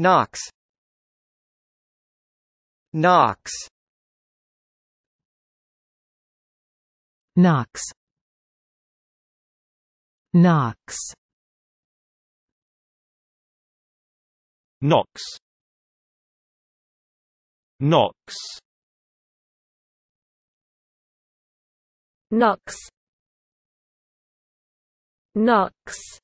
Knox Knox Knox Knox Knox Knox Knox Knox